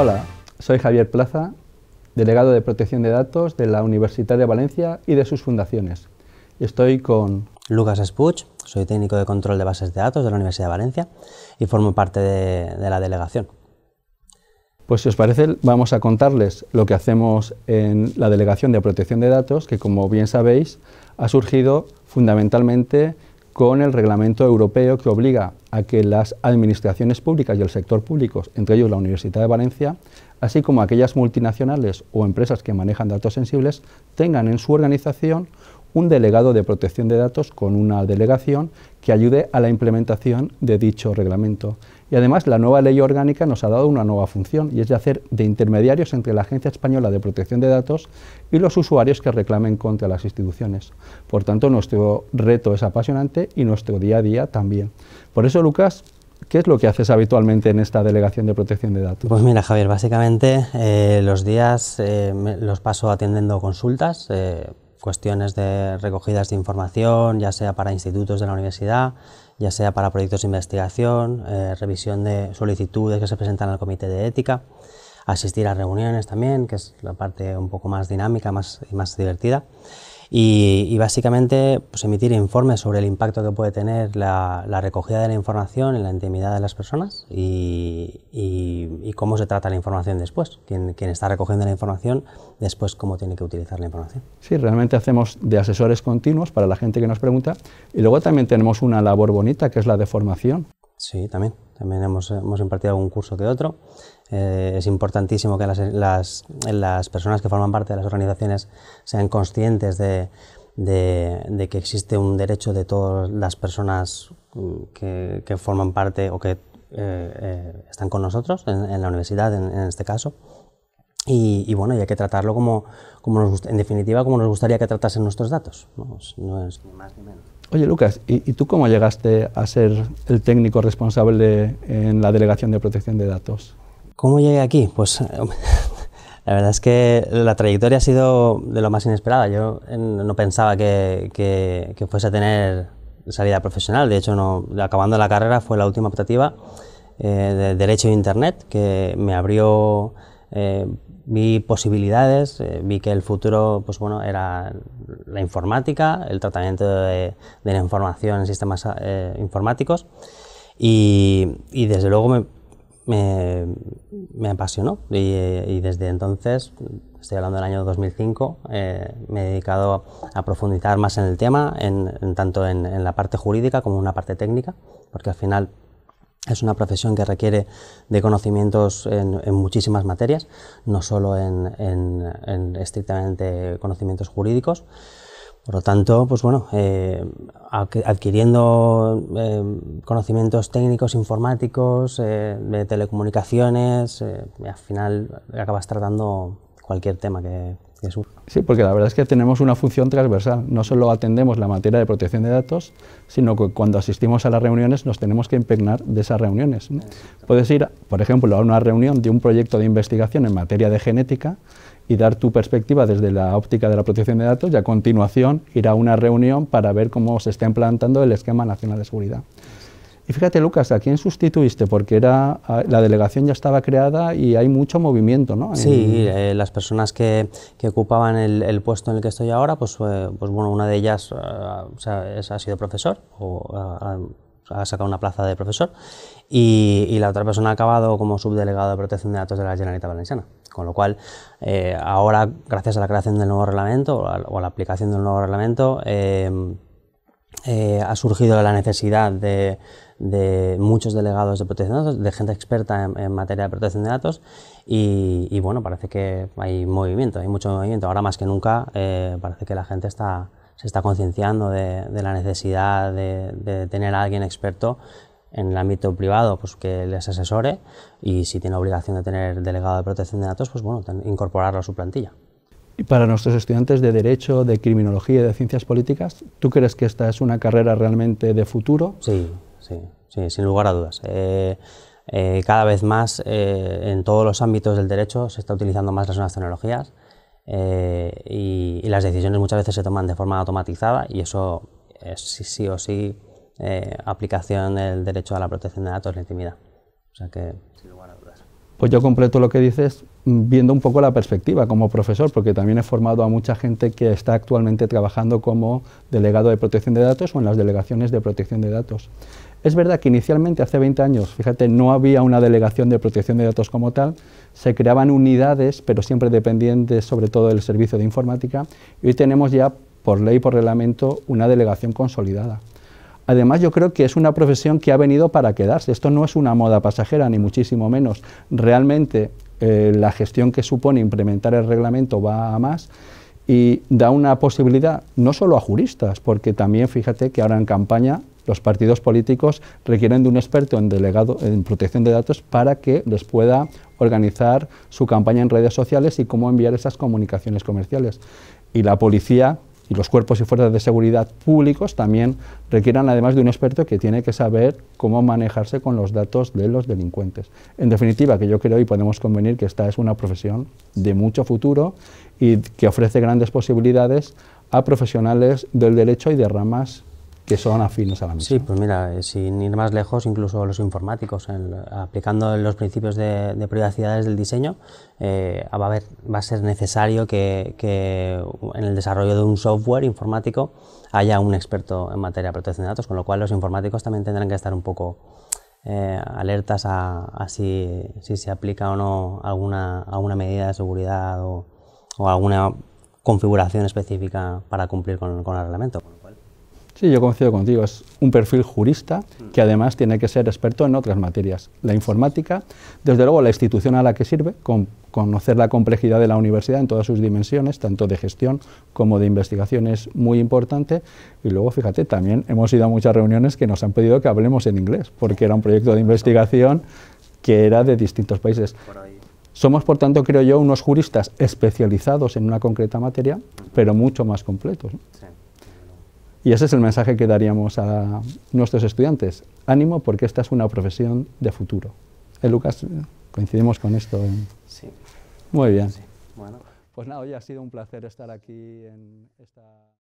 Hola, soy Javier Plaza, delegado de Protección de Datos de la Universidad de Valencia y de sus fundaciones. Estoy con... Lucas Espuch, soy técnico de control de bases de datos de la Universidad de Valencia y formo parte de, de la delegación. Pues si os parece, vamos a contarles lo que hacemos en la Delegación de Protección de Datos, que como bien sabéis, ha surgido fundamentalmente con el reglamento europeo que obliga a que las administraciones públicas y el sector público, entre ellos la Universidad de Valencia, así como aquellas multinacionales o empresas que manejan datos sensibles, tengan en su organización un delegado de protección de datos con una delegación que ayude a la implementación de dicho reglamento. Y además la nueva ley orgánica nos ha dado una nueva función y es de hacer de intermediarios entre la Agencia Española de Protección de Datos y los usuarios que reclamen contra las instituciones. Por tanto, nuestro reto es apasionante y nuestro día a día también. Por eso, Lucas, ¿Qué es lo que haces habitualmente en esta delegación de protección de datos? Pues mira, Javier, básicamente eh, los días eh, los paso atendiendo consultas, eh, cuestiones de recogidas de información, ya sea para institutos de la universidad, ya sea para proyectos de investigación, eh, revisión de solicitudes que se presentan al comité de ética, asistir a reuniones también, que es la parte un poco más dinámica más, y más divertida y, básicamente pues, emitir informes sobre el impacto que puede tener la, recogida de la información en la intimidad de las personas y, cómo se trata la información después, quien, está recogiendo la información después cómo tiene que utilizar la información. Sí, realmente hacemos de asesores continuos para la gente que nos pregunta y luego también tenemos una labor bonita que es la de formación. Sí, también. También hemos, impartido algún curso que otro. Eh, es importantísimo que las, las, las, personas que forman parte de las organizaciones sean conscientes de, de, que existe un derecho de todas las personas mm, que, que forman parte o que eh, eh, están con nosotros en, la universidad, en, este caso. Y, bueno, y hay que tratarlo como, como nos en definitiva, como nos gustaría que tratasen nuestros datos. no es ni más ni menos oye Lucas, ¿y, tú cómo llegaste a ser el técnico responsable en la Delegación de Protección de Datos? ¿Cómo llegué aquí? Pues la verdad es que la trayectoria ha sido de lo más inesperada. Yo no pensaba que, fuese a tener salida profesional. De hecho, acabando la carrera fue la última optativa eh, de Derecho de Internet que me abrió eh, vi posibilidades, eh, vi que el futuro pues bueno, era la informática, el tratamiento de, la información en sistemas eh, informáticos y, desde luego me, me, me apasionó y, desde entonces, estoy hablando del año 2005, me he dedicado a profundizar más en el tema, en, tanto en, en la parte jurídica como en la parte técnica, porque al final es una profesión que requiere de conocimientos en, muchísimas materias, no solo en, estrictamente conocimientos jurídicos. Por lo tanto, pues bueno, eh, adquiriendo eh, conocimientos técnicos, informáticos, eh, de telecomunicaciones, al final acabas tratando cualquier tema que, Sí, porque la verdad es que tenemos una función transversal. No solo atendemos la materia de protección de datos, sino que cuando asistimos a las reuniones nos tenemos que impregnar de esas reuniones. Puedes ir, por ejemplo, a una reunión de un proyecto de investigación en materia de genética y dar tu perspectiva desde la óptica de la protección de datos y a continuación ir a una reunión para ver cómo se está implantando el esquema nacional de seguridad. Y fíjate, Lucas, ¿a quién sustituiste? Porque era, la delegación ya estaba creada y hay mucho movimiento, ¿no? Sí, eh, las personas que, que ocupaban el, puesto en el que estoy ahora, pues, eh, pues bueno, una de ellas eh, ha sido profesor o ha, sacado una plaza de profesor y, la otra persona ha acabado como subdelegado de protección de datos de la Generalitat Valenciana. Con lo cual, ahora, gracias a la creación del nuevo reglamento o o a la aplicación del nuevo reglamento, eh, ha surgido la necesidad de, muchos delegados de protección de datos, de gente experta en, materia de protección de datos y, bueno, parece que hay movimiento, hay mucho movimiento. Ahora más que nunca eh, parece que la gente está, se está concienciando de, la necesidad de, de, tener a alguien experto en el ámbito privado pues que les asesore y si tiene obligación de tener delegado de protección de datos, pues bueno, incorporarlo a su plantilla. Y para nuestros estudiantes de Derecho, de Criminología y de Ciencias Políticas, ¿tú crees que esta es una carrera realmente de futuro? Sí, sí, sí sin lugar a dudas. Eh, eh, cada vez más eh, en todos los ámbitos del derecho se está utilizando más las nuevas tecnologías y, las decisiones muchas veces se toman de forma automatizada y eso es sí, o sí aplicación del derecho a la protección de datos, la intimidad. O sea que, pues yo completo lo que dices mm, viendo un poco la perspectiva como profesor, porque también he formado a mucha gente que está actualmente trabajando como delegado de protección de datos o en las delegaciones de protección de datos. Es verdad que inicialmente, hace 20 años, fíjate, no había una delegación de protección de datos como tal, se creaban unidades, pero siempre dependientes sobre todo del servicio de informática, y hoy tenemos ya, por ley, y por reglamento, una delegación consolidada. Además, yo creo que es una profesión que ha venido para quedarse. Esto no es una moda pasajera, ni muchísimo menos. Realmente eh, la gestión que supone implementar el reglamento va a más y da una posibilidad no solo a juristas, porque también fíjate que ahora en campaña los partidos políticos requieren de un experto en delegado en protección de datos para que les pueda organizar su campaña en redes sociales y cómo enviar esas comunicaciones comerciales. Y la policía y los cuerpos y fuerzas de seguridad públicos también requieran además de un experto que tiene que saber cómo manejarse con los datos de los delincuentes. En definitiva, que yo creo y podemos convenir que esta es una profesión de mucho futuro y que ofrece grandes posibilidades a profesionales del derecho y de ramas que son afines a la misma. Sí, pues mira, eh, sin ir más lejos, incluso los informáticos, aplicando los principios de, privacidad desde el diseño, eh, va, a haber, va a ser necesario que, en el desarrollo de un software informático haya un experto en materia de protección de datos, con lo cual los informáticos también tendrán que estar un poco eh, alertas a, si, se aplica o no alguna, alguna medida de seguridad o, alguna configuración específica para cumplir con el reglamento. Sí, yo coincido contigo. Es un perfil jurista que además tiene que ser experto en otras materias. La informática, desde luego la institución a la que sirve, con conocer la complejidad de la universidad en todas sus dimensiones, tanto de gestión como de investigación, es muy importante. Y luego, fíjate, también hemos ido a muchas reuniones que nos han pedido que hablemos en inglés, porque era un proyecto de investigación que era de distintos países. Somos, por tanto, creo yo, unos juristas especializados en una concreta materia, pero mucho más completos. Y ese es el mensaje que daríamos a nuestros estudiantes. Ánimo porque esta es una profesión de futuro. ¿Eh, Lucas? Coincidimos con esto. ¿eh? Sí. Muy bien. Sí. Bueno. Pues nada, hoy ha sido un placer estar aquí en esta...